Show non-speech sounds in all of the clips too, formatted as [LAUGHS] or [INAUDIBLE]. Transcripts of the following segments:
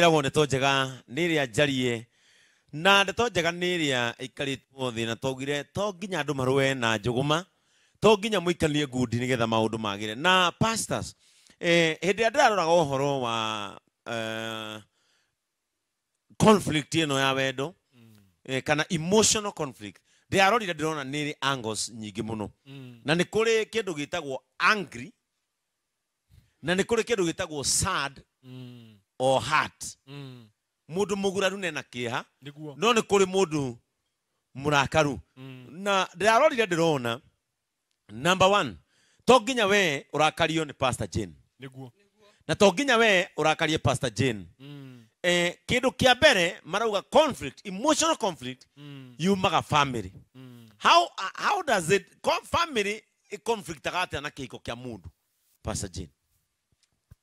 ragwo ndeto njega nä ä rä a njarie na ndeto njega nä rä a ikarätwo thä na togire to nginya andå marå na njågåma to nginya må ikanie ngundi nä getha maå ndå magä re na pastors hä ndä ä a ndä raroraga å wa uh, conflict ä no ya wendo mm. eh, kana emotional conflict ndä rarorire ndä rona nä rä nyingä må no mm. na nä kå rä kä ndå gä tagwo angry na nä kå rä kä ndå gä tagwo sad or må ndå må guraru nena kä ha no nä kå rä må ndå må rakaru mm. na ndä rarorire ndä rona number one to nginya we å rakario nä pastor jane niguo na to nginya we å rakarie pastor jane mm. eh, kä ndå kä a mbere marauga conflict emotional conflict mm. yumaga family mm. how, uh, how does it family conflict agatĩa na kä hiko kä a må ndå pastor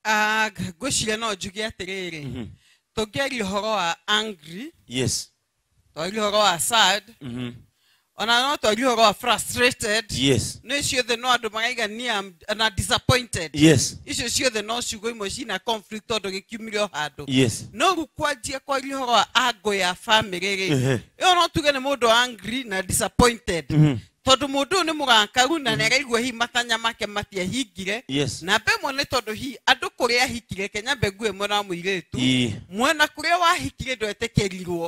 ngwĩciria no njuge atĩrĩrĩ mhm. tũngĩaria ũhoro wa angry yes twaria horo wa sad mhm. ona no twaria ũhoro wa frustrated yes nĩ ciothe no andå maraigania na disappointed yes icio ciothe no ciugo imwe cina conflict tondũ gĩkiumire o handũ yes no rĩu kwanjia kwaria ũhoro wa angå ya bamĩrĩ ä yo no tuge nä må ndå angry na disappointed mm -hmm tondå må ndå å uyu ni mugakaru na nä araigua hihi matanya make matiahingire na mbe mwe nä tondå hihi andå kå rä ahikire kenya kenyambe ngue mwena wa tu mwena kå rä a wahikire ndwetekerirwo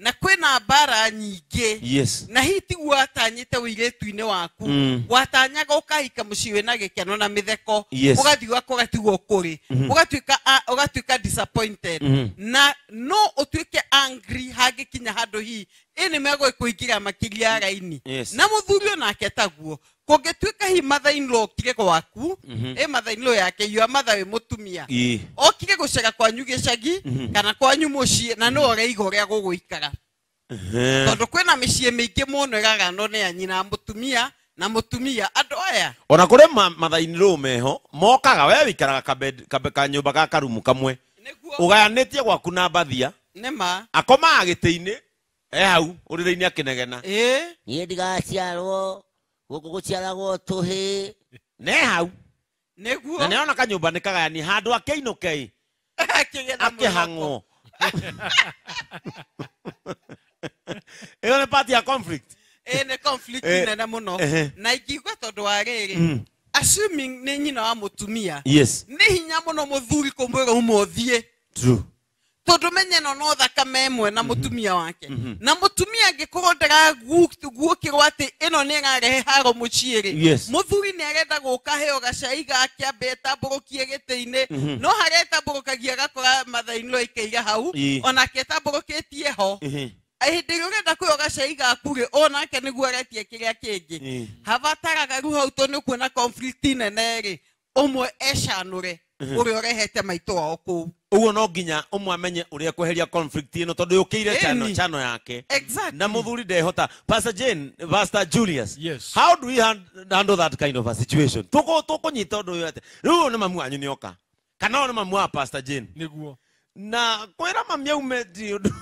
na kwina mbara nyingi yes. na hiti tiguo watanyite wiretu-ini waku mm. watanyaga ukahika mucii wina gikeno na mitheko yes. ugathii gako gatigwo kuri mm. Mm-hmm. ugatuika uh, disappointed mm. na no utuike angry hangikinya handu hihi ini megwikuingira makiria raini yes. na muthuri onake taguo kungituika hi matha inlo okire gwaku mhm. e eh, matha inlo yake yua matha wä må tumia okire gå cega kwanyu gä cagi mhm. kana kwanyu må ciä na no ore iga å rä a gå gå ikara tondå kwä na mä ciä mä ingä må no ä nä anyi na må tumia na må tumia andå aya ona kå rä mathainä meho mokaga we wä ikaraga kanyå mba ga karumu kamwe å gayanä tie gwaku na mbathia nĩma akomaga gä tä-inä ehau å rä rä-inä akä negena niä ndigaciarwo gå kå gå ciaragwo tå hä ne hau nä na nä ona kanyå mba nä kagayani handå akä inå ke [LAUGHS] akä hangwo ä [LAUGHS] yo nä pati ya conflict ä nä conflict nene må no na ingigua tondå wa rä rä mm. assuming nä nyina wa må tumia yes nä hinya må no må thuri kå mwä ra umå thiä tondå menye no no thakame mwe na må mhm. tumia wake mhm. na må tumia angä korwo rwo atä ä no nä ärarehe haro må rä må thuri nä arenda gå ka heo gacai gake ambe ätambå rå kie gä tä-inä mhm. no harä ätambå rå kagia gakora mathainä ikeire hau onake ätambå rå kä tie ho hĩndĩ ĩrĩa ũrenda kwĩyo gacai gaku-rĩ onake nĩguo aretie kĩrĩa kĩngĩ habataraga rĩu hau tondũ nĩ ũkuona conflict nene-rĩ ũmwe ecanũre uri uh-huh. urehete maito wao kuu uguo no nginya umwe amenye uria kweheria conflict ino tondu yukire chano chano yake exactly. na muthuri ndehota pastor jane pastor julius yes. how do we handle that kind of a situation tuko tukunyita undu uyu ati riu ni mamu wanyu nioka kana ni mamu wa pastor jane niguo na kwira mami aume ti undu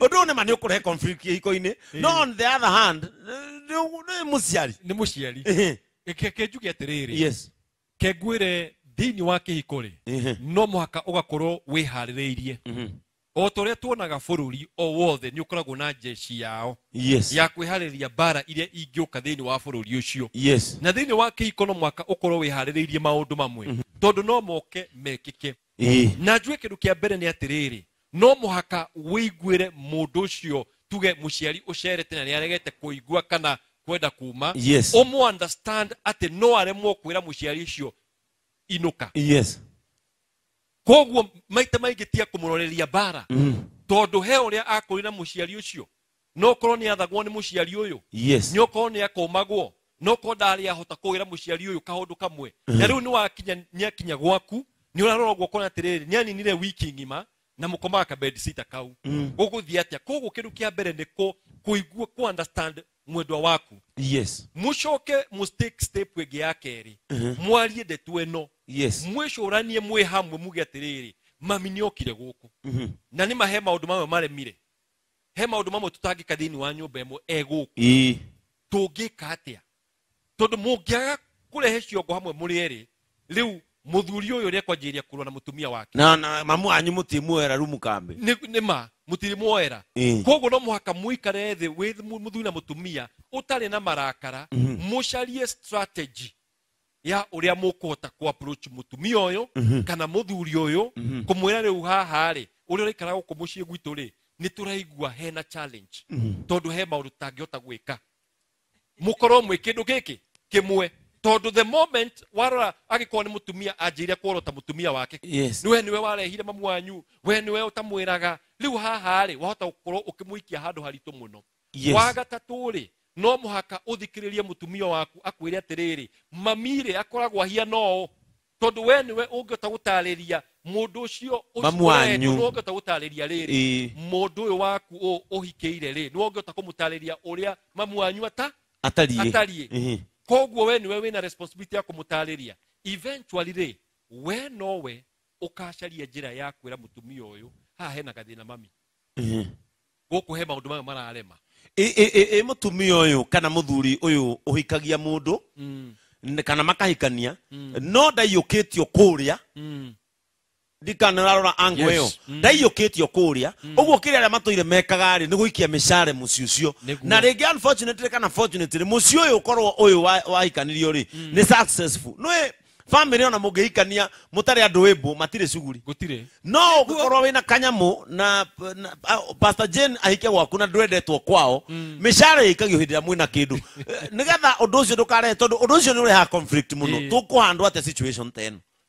undu ni ma ni conflict hiko-ini no on the other hand ni muciari ni muciari ke njuge atiriri yes ke thini wa rä mhm. no harä rä irie o ta ũrĩa tuonaga ri o wothe å koragwo na jeshi yao yes. ya ria mbara iria thä thĩinĩ wa bũrũri ũcio yes. na thĩinĩ wa kĩhiko no mwaka ũkorwo wĩharĩrĩirie maũndũ mamwe mm -hmm. tondå no moke mekĩke mm -hmm. na njue kä a mbere nĩ atĩrĩrĩ no må ndå å cio tuge å cerete na nĩ aregete kũigua kana kwenda kuma yes. ũmũ atĩ no aremwo ciari å cio inuka yes koguo maita maingi tia kumuroreria bara mm. tondu he uria akorire muciari ucio no korwo ni athagwo ni muciari uyu yes. ni okorwo ni akomagwo no korwo ndarä ahota kå gä ra må ciari å yå kaå kamwe mm. na ni u nä akinya gwaku ni å kona tiriri rä rä nä aninire wiki ng'ima na mukomaka komaga kabedcita kau mm. gå thiä atä kindu kia mbere ni ku kuigwa ku understand mwendwa waku yes mucoke mu take step ĩngĩ ya kerĩ uh-huh. mwarie ndeto ĩno yes mwĩcũranie mwe hamwe muge atiriri mami nĩ okire gũkũ mm-hmm. na nĩ mahe maũndũ mamwe maremire he maũndũ mamwe tũtangĩka thĩinĩ wa nyũmba ĩmwe egũkũ tũngĩka atĩa aga kule kũrehe ciongo hamwe muri erĩ riu muthuri ũyũ ri ekwanjĩrĩria kũrũa na mutumia wake na na mamu anyu mũtimuoera rumu kambe ni ma mutiri mwoera koguo no muhaka muikare thi muthuri na mutumia utari na marakara mucarie mhm. strategy ya uria mukuhota ku approach mutumia uyu mhm. kana muthuri uyu mhm. kumwira riu haha ri uria uraikara guku mucii gwitu ri ni turaigua hena challenge tondu he maundu tutangihota gwika mukorwo mwi kindu giki kimwe tondå the moment warora agä nä må tumia anjä ire kworwo ta må tumia wake yes. nä we nä we warehire mamu wanyu we nä we å tamwä raga rä u haha wahota gå korwo å kä må ikia handå haritå må no yes. wa gatatå rä no må haka å thikä rä rie må tumia waku akwä re atä rä rä mamirä akoragwo ahia no tondå we nä we å ngä ota gå tarä ria må ndå å cio å ngä ota gå tarä ria rä rä må ndå å yå waku å å hikä ire rä nä wongä ota kå må tarä ria å rä a mamu wanyu ata atariä koguo we niwe wina responsibility ya kumutarĩria eventually re we nowe ũkacaria njĩra ya kwĩra mũtumia ũyũ haha hena na mami mhm. gũkũ he maũndũ maya mararema e mũtumia ũyũ kana mũthuri ũyũ ũhikagia mũndũ mm. kana makahikania mm. no ndaiyũkĩtio kũrĩa mm ndirikana ũrarora angu ĩyo mm. ndaiyũkĩtio kũrĩa mm. ũguo kĩrĩa arĩa matũire mekaga rĩ nĩ gũikia mĩcare mũciĩ ũcio na rĩngĩ unfortunately kana fortunately mũciĩ ũyũ ũkorwo ũyũ wahikanirio rĩ mm. nĩ successful nĩ bamĩrĩ ona mũngĩhikania mũtarĩ andũ wĩmbũ matirĩ cuguri gũtirĩ no ũkorwo wĩna kanyamũ na, na uh, pastor jane ahike gwaku na ndwendetwo kwao mĩcara mm. ĩkagio hĩndĩ ĩrĩa mwĩna kĩndũ [LAUGHS] nĩgetha ũndũ ũcio ndũkarehe tondũ ũndũ ũcio nĩ ũrehaga conflict mũno tũkũhandwo atĩa situation ta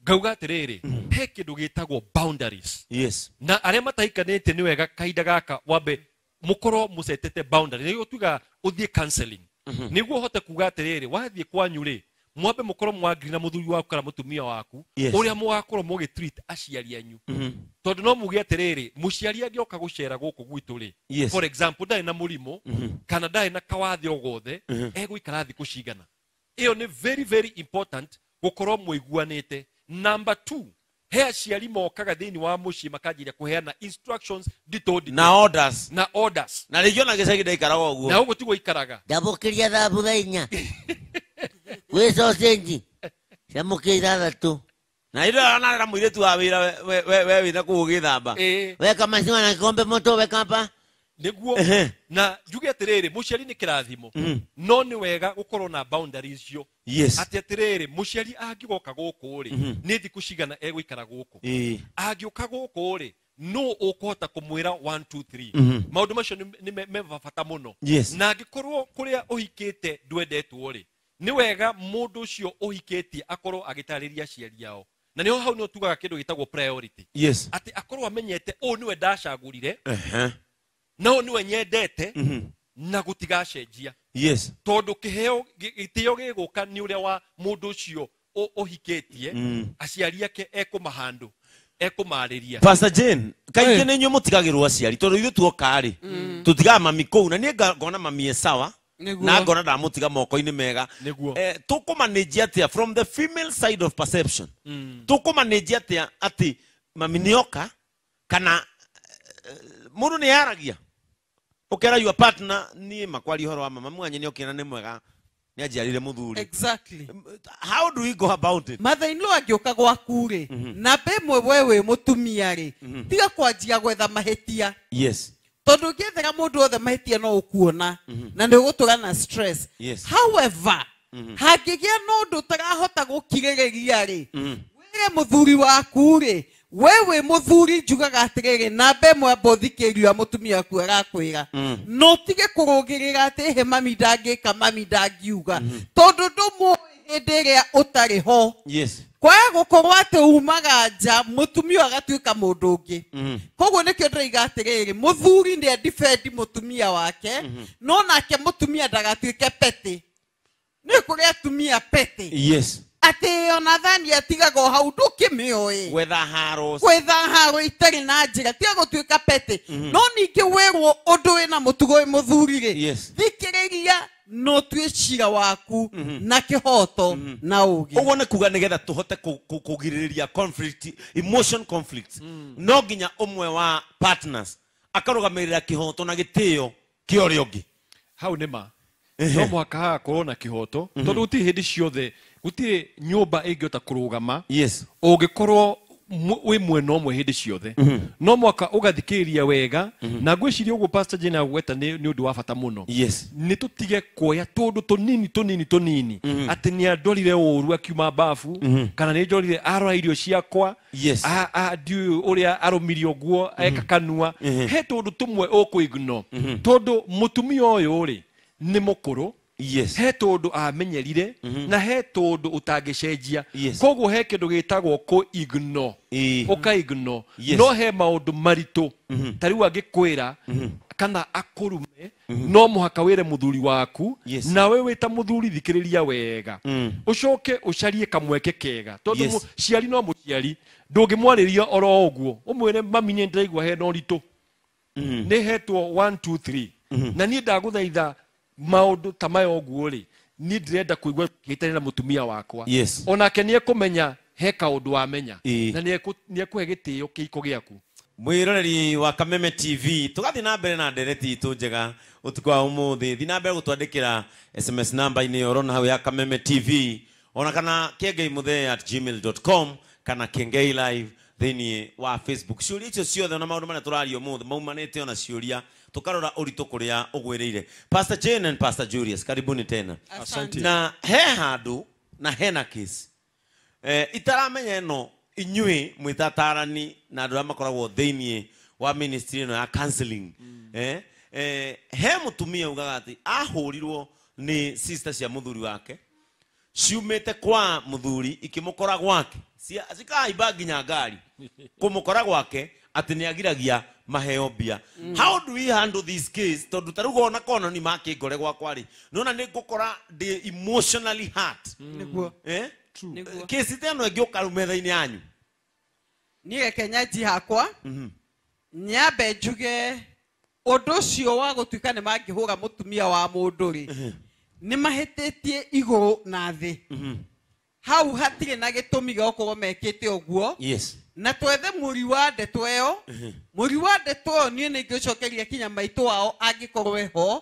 ngauga atiriri mm. he kindu gitagwo boundaries yes na aria mataikanite ni wega kahinda gaka wambe mukorwo mucetete boundary niguo tuga uthie counseling mm -hmm. guo hote kuga atiriri wathie kwanyu ri mwambe mukorwo mwangiri na muthuri waku kana mutumia waku yes. uria mugakorwo mugitreat aciari anyu mm -hmm. tondu no muge atiriri muciari angioka gucera guku gwitu ri yes. for example ndari na murimu mm -hmm. kana ndari na kawathe ogothe mm -hmm. egwikara thiku cigana iyo ni very very important gukorwo mwiguanite number two he aciari mokaga thä inä wa må ciä makanjiria kå heana na orders na orders na rä na ona gä cagi ndaikaraga å na å guo ikaraga ndamå kä ria thambu tha inya gwä cocenji camå kä ithathatå na ä ndonanarä ra må irä tu wa wä ra we wä na kå å weka masiwa na kikombe moto weka pa niguo na njuge atiriri muciari ni kirathimo mm. no ni wega gukorwo na boundaries icio yes. atä atä muciari angigoka gåkå rä mm -hmm. nä thikå cigana egåikara gåkå e. angäåka gåkå rä no ukuhota kumwira 1 2 3 mm -hmm. maundu macio ni mebabata muno yes. na angikorwo kuria uhikite ndwendetwo ri ni wega mundu ucio uhikitie akorwo agitariria aciari ao na niho hau ni utugaga kindu gitagwo priority yes. ati akorwo amenyete uu niwe ndacagurire uh -huh. Mm-hmm. na å nä mm -hmm. na gå tigacenjia tondå kä heo gä o gä gå ka nä å rä a wa må ndå å cio å hikä tie aciari ake ekå mahandå ekå marä ria kaingä eh. nä inyuä må tigagä rwo aciari tondå ithuä tuokarä mm. tå tigaga mami kå u na niä ngona mami ecawa na ngona ndamå tiga moko ini mega eh, tå kå manänji atä a from the female side of perception mm. tå kå manänji ati a mami nä oka kana eh, må ndå nä aragia ukera your partner ni makwari horo wa mama mwanye ni okina ni mwega ni ajiarire muthuri exactly how do we go about it mother in law agioka gwaku ri mm -hmm. na be mwe wewe mutumia ri mm -hmm. tiga kwanjia gwetha mahetia yes tondu ngethera mundu othe mahetia no ukuona mm -hmm. na ndi ugutura na stress yes. however mhm. hangigia no ndu utarahota gukiririria ri mhm. wire muthuri waku ri we må thuri njugaga atä rä atiriri namba imwe mbothikirua mutumia waku arakwira mm. no rä ra atä he mami ndangika mami ndangiuga ä rä a å tarä ho kwaya gukorwo ati umaga nja må ndå å ngä mm-hmm. koguo nä kä o ndä atä rä rä må thuri nä ni må tumia wake mm-hmm. no nake ndagatuä ndagatuike pete kå rä atumia pete yes atĩ ona thani atigagwo hau ndũkĩmĩoĩ gwetha haro gwetha haro itari na njĩra tiga gũtuĩka pete mhm. no må tugo wä må mũtugo wĩ mũthuri-rĩ thikĩrĩria no tuä cira waku mhm. na kihoto mm -hmm. na ugi uguo nä kuga nä getha tå hote kå conflict emotion conflict mm. no nginya mwe wa partners akarå gamä rä ra kä hoto na gä tä o kä å rä a å ngä hau nä ma no mwakaga korwo na kihoto mhm. tondu gutirä hä ndä ciothe gutirä nyumba ingihota kurugama korwo wä mwena mwe hä ndä ciothe mhm. no mwaka å wega mhm. na ngwäciria å guo pastajä na nä å ndå wa bata må no nä tå tige kuoya tå ndå tå nini tå nini tå nini atä nä andorire å ru akiuma mbabu kana nä njorire arora irio ciakwa ndiå å rä a arå guo eka kanua he tå ndå tå mwe å kå igno tondå må tumia å yå rä nä må kå rå Yes. he tå ndå amenyerire mm -hmm. na he tå ndå å tangä cenjia yes. koguo he kä ndå gä tagwo kå igno e. å ka igno yes. no he maå ndå maritå mm -hmm. ta rä u angä kwä ra mm -hmm. kana akå rume mhm. no må haka wä re må thuri waku yes. wä ta må thuri thikä rä ria wega å coke å kamweke kega yes. ciari no må ciari ndå ngä mwarä ria oro å guo å mwä re maminye ndä raigua 1 2 ritå mhm. nä hetwo mhm. na niä ndagå thaitha maudu ta maya ni dreda kuigwa kitani na mutumia wakwa yes. onake ni ekumenya heka kaundu amenya e. na ni ekuhe gitio kiiko giaku mwiroreri wa kameme tv tugathi na mbere na ndereti itu njega utuku wa umuthi thi na mbere gutwandikira sms namba ni orona hau ya kameme tv ona kana kengei muthee at gmail.com kana kengei live thiini wa facebook ciuria icio ciothe ona maundu maria turario muthi maumanite ona ciuria tukarora uritu kuria ugwirire pastor jane and pastor julius karibuni tena Asante. na he handå na hena case eh, itaramenya inyuä mwä mwitatarani na andu aria makoragwo thiini wa ministry no ya counseling mm. eh, eh, he mutumia ugaga ati ahũrirwo nĩ sister cia muthuri wake te kwa muthuri kora gwake cikahaimba nginya ngari [LAUGHS] kora gwake atä nä agiragia maheo mbia how do we handle this case tondå tarä u gona kona nä makä ngore gwakwarä nona nä ngå kora ndä emotionally hurt niguo ä no ä ngä å karu metha yanyu niä reke hakwa mm-hmm. nyambe njuge å cio wa hå ra må tumia wa mũndũ rĩ nĩ mahĩtĩtie igũrũ na thä mm-hmm. hau hatirä na gĩtũmi gĩa gũkorwo mekĩte yes na twethe ri wa ndeto må ri wa ndeto niä nä ngä cokeria kinya maitũ wao korwo eho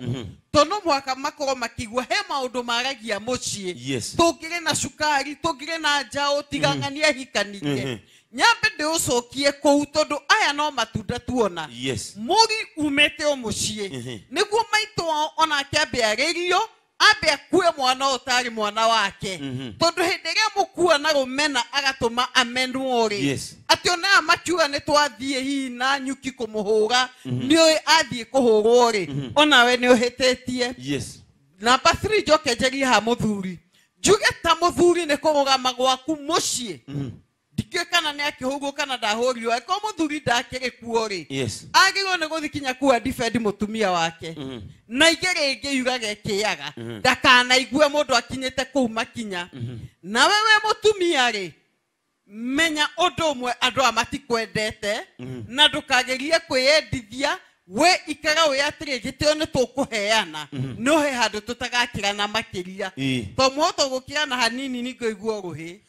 to no mwaka makorwo makĩigua he ndå maragia ngä rä na cukari rä na njaå tigang'ania hikanike nyambe kå u tondå aya no matunda tuona umä te o mũciĩ nĩguo maitũ wao ona arä rio ambe akue mwana å tarä mwana wake mm -hmm. tondå hä ndä ä rä a må kua na rå mena agatå ma amenwo rä yes. atä onaya makiuga nä twathiä hihi na nyuki kå må hå ra mm -hmm. nä å athiä kå hå rwo rä mm -hmm. onawe nä å hä tä tie yes. namba njoke ha må thuri njuge ta må thuri nä kå rå gama må ciä mhm ndingä kana nä akä hå kana ndahå rirwo angä må thuri ndakä rä kuo rä agä rwo nä gå thi kinya kuwa må tumia wake mm-hmm. na igä rä ngä yugage kä aga mm-hmm. ndakanaigue må ndå akinyä te kå u makinya mm-hmm. na wewe må tumia rä menya ũndũ ũmwe andũ a matikwendete na ndũkagerie kwĩyendithia we ikara wĩ atĩrĩ gĩtĩo nĩ tũkũheana no he handũ tũtagakĩra na makĩria to mũhoto gũkĩra na hanini ningĩigua rũhĩ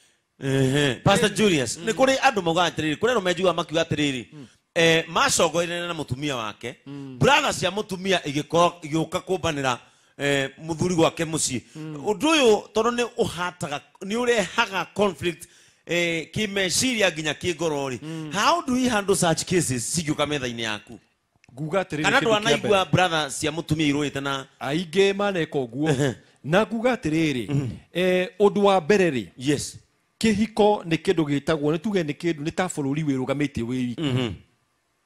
pastor julius mm. nä kå rä andå maugaga atä rä rä kå rä andå menjugaga makiuga atä rä mm. rä eh, macongoirene na må tumia wake mbratha mm. cia må tumia igä åka kå mbanä ra eh, må thuri gwake må ciä å ndå å yå tondå nä å hataga nä å rehaga conflict eh, kä meciria nginya kä ngoro rä how do we handle such cases cigä å ka metha-inä yaku nguga atä rä kana ndå anaigua bratha cia må tumia irå te na aingä maneka å guo na nguga atä rä rä å ndå wa mbere rä yes kihiko nä kä ndå gä tagwo nä tuge nä kä ndå nä ta bå rå ri wä rå gamä te wä iku mhm.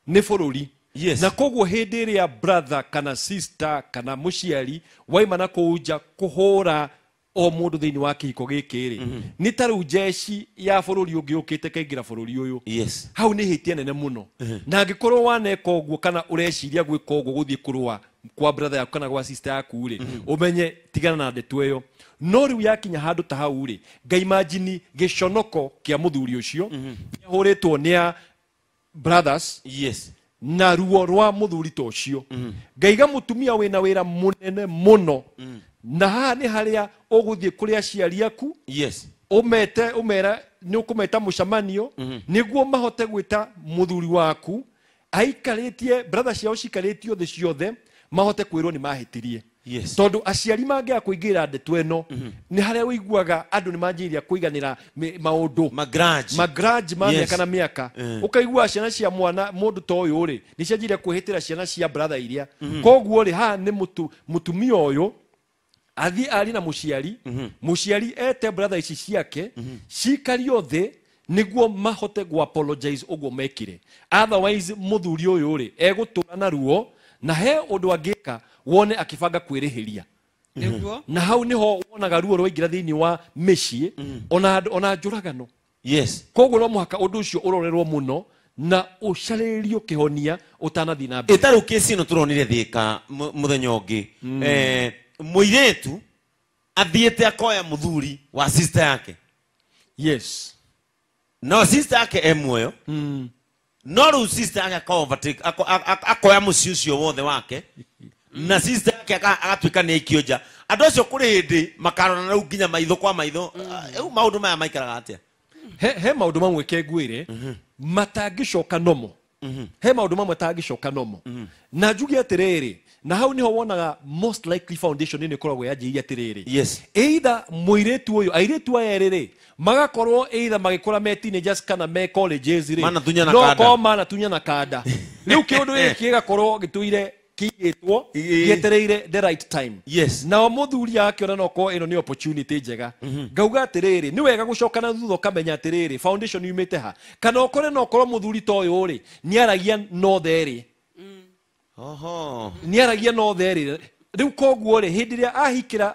nä bå rå ri yes. na koguo hĩndĩ ĩrĩa brother kana sister kana mũciari waima na kũu nja kũhũra o mũndũ thini wa kĩhiko giki ri mm -hmm. ni ta rĩu njeci ya bũrũri ũngĩ ũkĩte kaingĩra bũrũri ũyũ yes. hau nĩ hĩtia nene muno mm -hmm. na angĩkorwo waneka ũguo kana ũreciria gwĩka ũguo gũthiĩ kurwa kwa brother yako kana kwa sister yaku rä umenye mhm. tigana na ndeto ä no rä u yakinya handå ta hau rä ngaimajini gä conoko kä a må thuri å cio mhm. ahå rä two nä a brothers yes na ruo rwa må thuri ta å cio mhm. ngaiga må tumia wä na wä ra må nene må no na haha nä harä a å gå thiä kå rä aciari aku yes umete umera nä å kå meta må camanio nä guo mahote gwä ta må thuri waku aikarä tie ciao cikarä tie thä ciothe mahote kwirwo ni mahitirie yes. tondå aciari mangea ra ndeto ino mm -hmm. ni haria wiguaga andu ni manjiria kuiganira maundu magraj magraj ma miaka aka na miaka mm. Eh. ukaigua ciana cia mwana ndå ta uyu ri ni tä ra ciana cia brother iria mm -hmm. koguo ri haha ni mutu mutumia uyu athiä ari na må ciari mm -hmm. ete brother ici ciake mm -hmm. cikario thi guo mahote gu apologize thuri mekire otherwise rä uyu ri egutura na ruo na he undu angika wone akibanga kwirihiria niguo mm-hmm. na hau niho wonaga ruo rwaingira thiini wa mici mm-hmm. ona ona njuragano yes koguo no muhaka undu ucio urorerwo muno na ucarĩrĩrio kihonia ũtanathi na mbere ĩtarĩ kĩsi ĩno tũronire thĩka mũthenya ũngĩ mm. eh, mũirĩtu athiĩte akoya muthuri wa sister yake yes no, sister yake e muoyo mm. no rä u akoya må ciä å cio wothe wake na yake agatuä ka nä aikio nja andå acio kå rä hä ndä makarona rä u nginya maitho kwa maitho eh, u maå ndå maya maikaraga atä he maå ndå mamwe kenguä re matangä coka nomo mhm. he maå ndå mamwe tangä coka nomo mhm. na njuge atä rä rä na hau niho wonaga most likely foundation ini koragwo yanjiria atiriri yes either muiretu uyu airetu ayeri ri magakorwo either magikura me teenagers kana me colleges ri mana tunya na kada no mana tunya na kada [LAUGHS] riu kiundu giki eh. gigakorwo gituire kiigitwo gietereire the right time yes nao muthuri akiona no korwo ino ni opportunity njega mhm. ngauga atiriri ni wega gucoka na thutha ukamenya atiriri foundation yumite ha kana okore no korwo muthuri ta uyu ri ni aragia no ri nä aragia no therä rä rä u koguo rä hä ndä ä rä a ahikä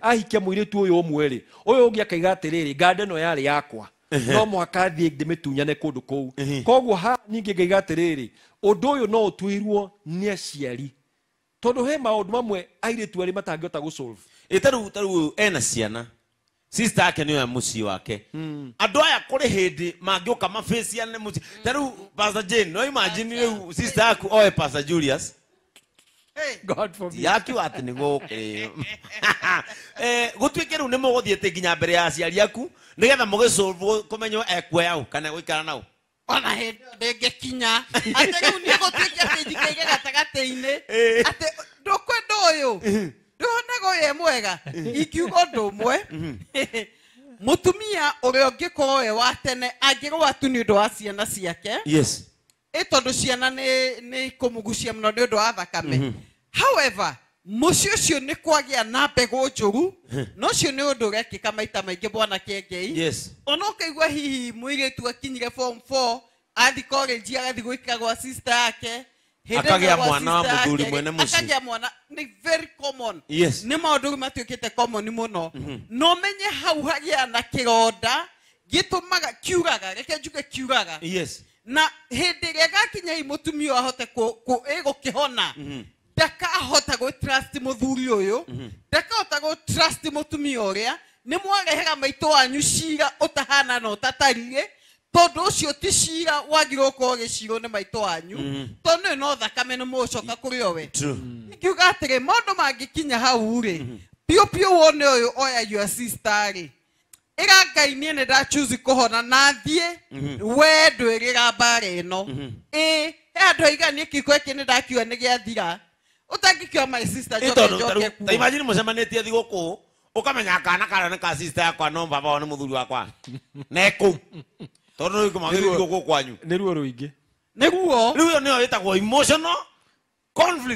ahikia må irä tu å yå å mwe rä å yå å ngä akaiga atä rä rä ngande ä no yarä yakwa no thiä ndä mä tunyane kũndũ kũu koguo ha ningä ngaiga ndå å yå no tuirwo nä aciari tondå he ndå mamwe airĩtu arĩ matangĩhota gũ ĩ tarĩu ena ciana sister yake niyo hmm. ya muci wake mm. andå aya kå rä hä ndä mangä å ka mabäciane må ta rä u pastor jane no imagine rä u sister yaku oe pastor julius yaku atä nä gå [LAUGHS] eh, gå tuä ke rä u nä må gå thiä tä nginya mbere ya aciari aku nä getha må gä kå menywo ekuoya kana gå ikara naå ona hä ndä ngä kinya atä rä u nä gå tuä ke atä njikaire gatagatä-inä eh. atä ndå kwenda å eh. yå koragwo ye mwega å rä a mutumia ngä korwo we wa tene angĩgwa nä å ndå wa ciana ciake yes nä kå ciana gucia må no nä å ndå wa thakame mm-hmm. however mũciĩ ũcio nĩ kwagĩa na mbegũ nä å ndå å ũndũ ũrekĩka maita maingä bwana kengei yes ona kaigua hihi mũirĩtu akinyire form 4 athi college agathiĩ gwĩkĩra gwa sister yake akagia mwana wa muthuri mwene muci akagia mwana ni very common yes ni maundu matuikite common må no mm-hmm. no menye hau hagia na kironda gitumaga kiuraga reke njuge kiuraga yes na hindi ĩrĩa gakinya i mutumia ahote hona mm-hmm. ndakahota gwä trust å yå mm-hmm. ndakahota tumia trust rä a ni mwarehera maitå wanyu cira tahana na utatarire tondu ucio ti cira wagirwo ukorwo gicirwo ni maito wanyu mm. tondu ä no thakame nä måcoka kå rä o we mm. ngiuga atä rä maå mangäkinya hau rä piå piå wone å yå oyagio rä ä ngai niä nä ndachuzi kå hona na thiä mm-hmm. we ndwä rä ra mbara ä no ä mm-hmm. he andå aiganie kiko kä nä ndakiuga nä gä athira å tangä my sister njokenjokeimagini må cemanä tie thigå kå å kamenya kana karä nä ka yakwa no mbaba nä må thuri wakwa [LAUGHS] nekå u tondu nä kuma gå kwanyu nä ruo rå ingä nä guo rä u ä yo nä yo ä tagwo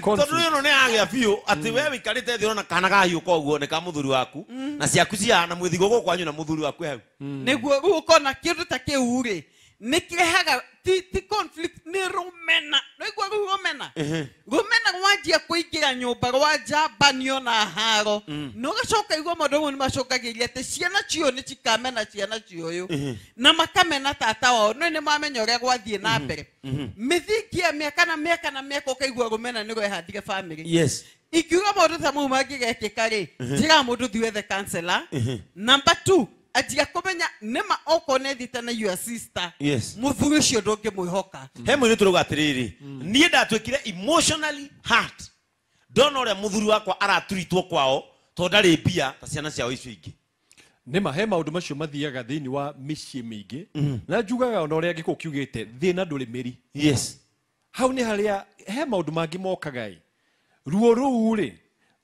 tondå ä no nä yagä a biå atä mm. we wä ikarä te thä rona kana gahiå ka å nä ka må thuri waku mm. na ciaku ciana mwä thigå gå kwanyu na må thuri waku e hau mm. nä guo rä u å kona kä ndå ta kä u rä nikirehaga ti ti conflict ni rumena noigua ru rumena rumena rwanjia kuingira nyumba rwa njambanio na haro mm. no gacoka igua maundu mau ni macungagĩria atĩ ciana cio nĩ cikamena ciana cio ũyũ na makamena tata wao no nĩ mamenya ũrĩa gwathiĩ na mm-hmm. mbere mm-hmm. mĩthingi ya mĩaka na mĩaka na mĩaka ũkaigua rumena nĩ rwehandire bamĩrĩ ingiuga maũndũ ta mau mangĩgekĩka rĩ njĩra mũndũ thiwethe kansela namba anjia kumenya nima oko nethite na your sister yes muthuri ucio ndungimwihoka he mwiritu ruga atiriri nie ndatwikire emotionally hurt ndona uria muthuri wakwa araturitwo kwao to ndarĩ mbia ta ciana ciao icio ingĩ nĩma he maũndũ macio mathiaga thĩinĩ wa mĩciĩ mĩingĩ mhm. na njugaga ona ũrĩa ngĩkũ kiugĩte thĩna ndũrĩ mĩri yes hau nĩ harĩa he maũndũ mangĩ mokaga ruo rũu rĩ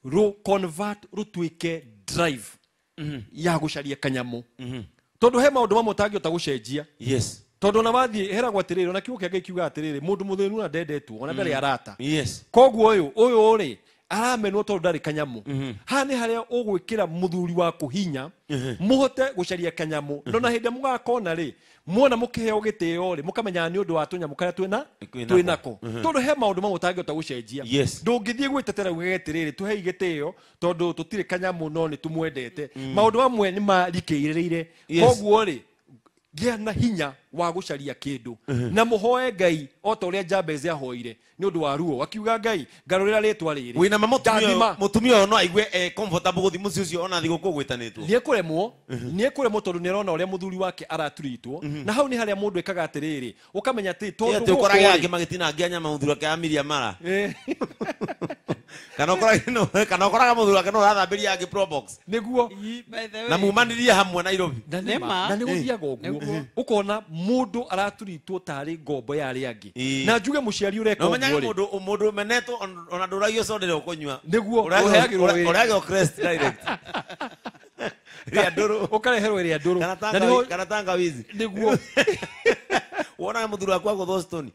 rũ convert rũtuĩke drive Mm-hmm. ya gå caria kanyamå mm-hmm. tondå he maå ndå mamwe tangä ota gå cenjia tondå na wathiä heragwo atä rä rä ona kiugo kä angä kiugaga atä rä rä må ndå må thä nu na ndendetwo ona ndarä mm-hmm. arata koguo å yå å yå rä aramenwo tondå ndarä kanyamå mhm. haha nä harä a å gwä kä ra må thuri kå hinya må mhm. hote gå caria kanyamå mhm. nona hä ndä a må rä muona må kä heo gä tä o rä må kamenyaga nä å ndå wa tå nyamå karä a twä nako tondå he maå ndå mamwe tangä hota gå cenjia ndå ngä thiä gwä tetera gä tä rä rä tå hei gä tä o tondå tå tirä kanyamå no nä tå mwendete maå mm. ndå mamwe nä marikä irä rä ire koguo rä gä na hinya wa gå caria kä ndå na må hoe ngai o ta å rä a jabezi ahoire nä å ndå wa ruo akiuga ngai ngarå rä ra rä twa rä å yå no aigue gå thi må ciä å ona thigå kå gwä tanä two nä ekå remwo nä ekå remwo tondå nä rona å rä a må thuri wake araturitwo na hau nä harä a må ndå ä kaga atä rä rä å kamenya atä tondå å koragä angä magä tinangia nyama må thuri wake amiria mara eh. [LAUGHS] kana kora [LAUGHS] no kana kora ga muthura kana rathambiria ngi probox niguo na mumanirie hamwe Nairobi na nema na niguthia goguo eh. ukona eh, eh. mundu araturitwo tari ngombo ya ari angi na njuge muciari ureka uguo no mundu mundu menetwo ona nduragio soda ro kunywa niguo uragirwo uragirwo crest direct [LAUGHS] ria nduru ukareherwo ria nduru kana tangawizi niguo [LAUGHS] wona muthura kwa gothostoni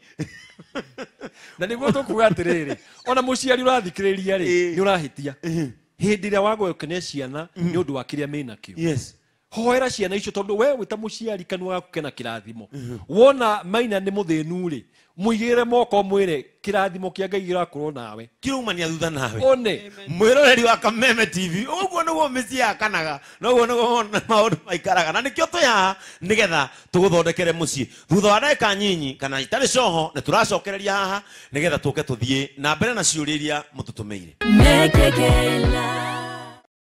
na atä rä rä ona muciari urathikiriria ri eh. ni urahitia hindi eh. ria wagoyokania ciana mm-hmm. ni undu wa a mä nakä yes hoera ciana icio tondu we wita muciari kanwa gaku kena kirathimo mhm. wona maina ni muthinu ri muigire moko mwire kirathimo kia ngai girakorwo nawe ni athutha nawe one mwiroreri wa kameme tv uguo niguo mici yakanaga noguo niguo maundu maikaraga na nikio twi haha nigetha tuguthondekere mucii thutha wa ndagika nyinyi kana itari coho ni turacokereria haha nigetha tuke tuthie na mbere na ciuriria mututumiire